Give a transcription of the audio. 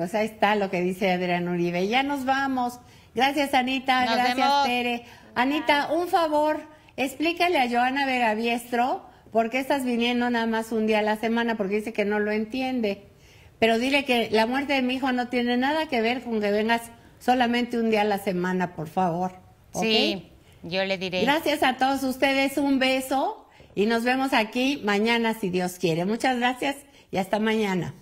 Pues ahí está lo que dice Adrián Uribe. Ya nos vamos. Gracias, Anita. gracias, Tere. Anita, un favor, explícale a Joana Biestro por qué estás viniendo nada más un día a la semana, porque dice que no lo entiende. Pero dile que la muerte de mi hijo no tiene nada que ver con que vengas solamente un día a la semana, por favor. Sí, yo le diré. Gracias a todos ustedes, un beso y nos vemos aquí mañana si Dios quiere. Muchas gracias y hasta mañana.